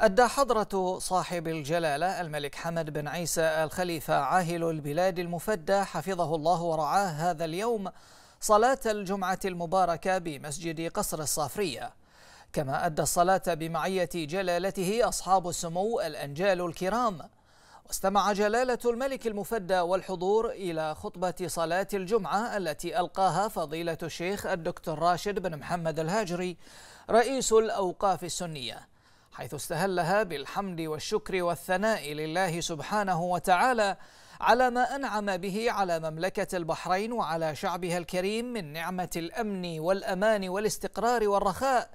أدى حضرة صاحب الجلالة الملك حمد بن عيسى الخليفة عاهل البلاد المفدى حفظه الله ورعاه هذا اليوم صلاة الجمعة المباركة بمسجد قصر الصافرية كما أدى الصلاة بمعية جلالته أصحاب السمو الأنجال الكرام واستمع جلالة الملك المفدى والحضور إلى خطبة صلاة الجمعة التي ألقاها فضيلة الشيخ الدكتور راشد بن محمد الهاجري رئيس الأوقاف السنية حيث استهلها بالحمد والشكر والثناء لله سبحانه وتعالى على ما أنعم به على مملكة البحرين وعلى شعبها الكريم من نعمة الأمن والأمان والاستقرار والرخاء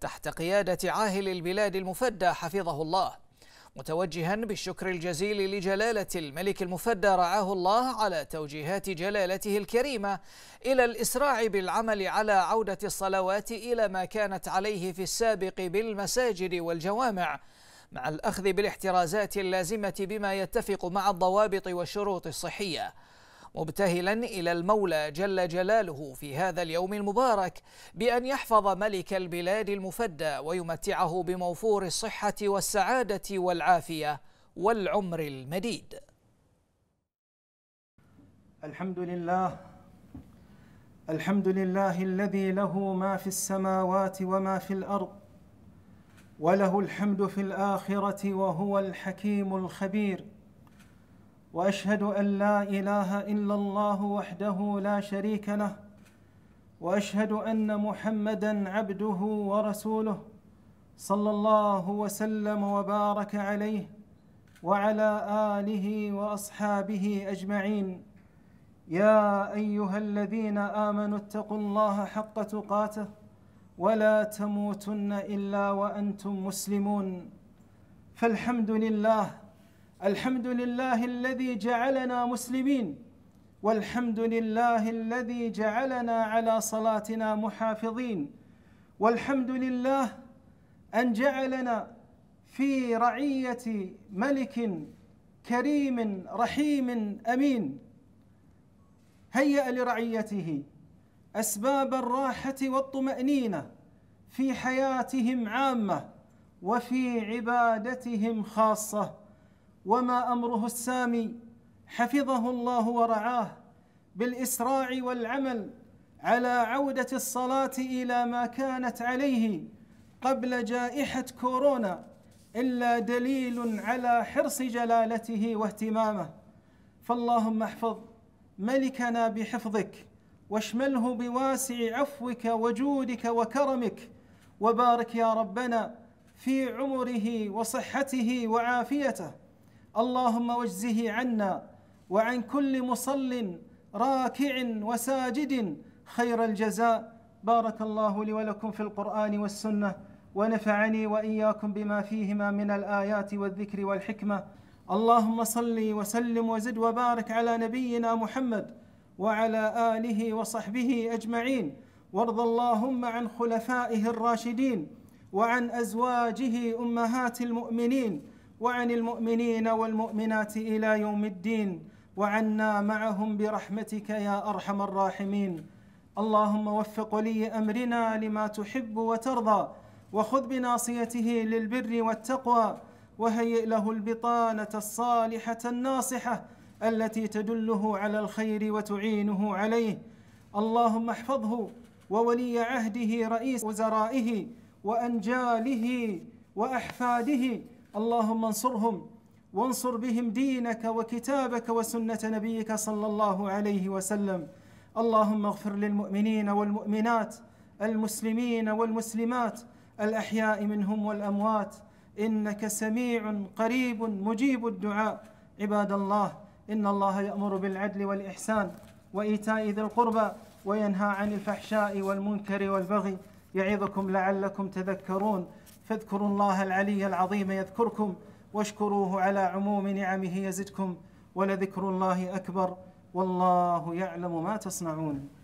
تحت قيادة عاهل البلاد المفدى حفظه الله متوجها بالشكر الجزيل لجلالة الملك المفدى رعاه الله على توجيهات جلالته الكريمة إلى الإسراع بالعمل على عودة الصلوات إلى ما كانت عليه في السابق بالمساجد والجوامع مع الأخذ بالاحترازات اللازمة بما يتفق مع الضوابط والشروط الصحية مبتهلا إلى المولى جل جلاله في هذا اليوم المبارك بأن يحفظ ملك البلاد المفدى ويمتعه بموفور الصحة والسعادة والعافية والعمر المديد الحمد لله الحمد لله الذي له ما في السماوات وما في الأرض وله الحمد في الآخرة وهو الحكيم الخبير واشهد ان لا اله الا الله وحده لا شريك له واشهد ان محمدا عبده ورسوله صلى الله وسلم وبارك عليه وعلى اله واصحابه اجمعين يا ايها الذين امنوا اتقوا الله حق تقاته ولا تموتن الا وانتم مسلمون فالحمد لله الحمد لله الذي جعلنا مسلمين والحمد لله الذي جعلنا على صلاتنا محافظين والحمد لله ان جعلنا في رعيه ملك كريم رحيم امين هيا لرعيته اسباب الراحه والطمانينه في حياتهم عامه وفي عبادتهم خاصه وما امره السامي حفظه الله ورعاه بالاسراع والعمل على عوده الصلاه الى ما كانت عليه قبل جائحه كورونا الا دليل على حرص جلالته واهتمامه فاللهم احفظ ملكنا بحفظك واشمله بواسع عفوك وجودك وكرمك وبارك يا ربنا في عمره وصحته وعافيته اللهم واجزه عنا وعن كل مصل راكع وساجد خير الجزاء بارك الله لي ولكم في القرآن والسنة ونفعني وإياكم بما فيهما من الآيات والذكر والحكمة اللهم صل وسلم وزد وبارك على نبينا محمد وعلى آله وصحبه أجمعين وارض اللهم عن خلفائه الراشدين وعن أزواجه أمهات المؤمنين وعن المؤمنين والمؤمنات إلى يوم الدين وعنا معهم برحمتك يا أرحم الراحمين اللهم وفق ولي أمرنا لما تحب وترضى وخذ بناصيته للبر والتقوى وهيئ له البطانة الصالحة الناصحة التي تدله على الخير وتعينه عليه اللهم احفظه وولي عهده رئيس وزرائه وأنجاله وأحفاده اللهم انصرهم وانصر بهم دينك وكتابك وسنة نبيك صلى الله عليه وسلم اللهم اغفر للمؤمنين والمؤمنات المسلمين والمسلمات الأحياء منهم والأموات إنك سميع قريب مجيب الدعاء عباد الله إن الله يأمر بالعدل والإحسان وإيتاء ذي القربى وينهى عن الفحشاء والمنكر والبغي يعظكم لعلكم تذكرون فاذكروا الله العلي العظيم يذكركم واشكروه على عموم نعمه يزدكم ولذكر الله اكبر والله يعلم ما تصنعون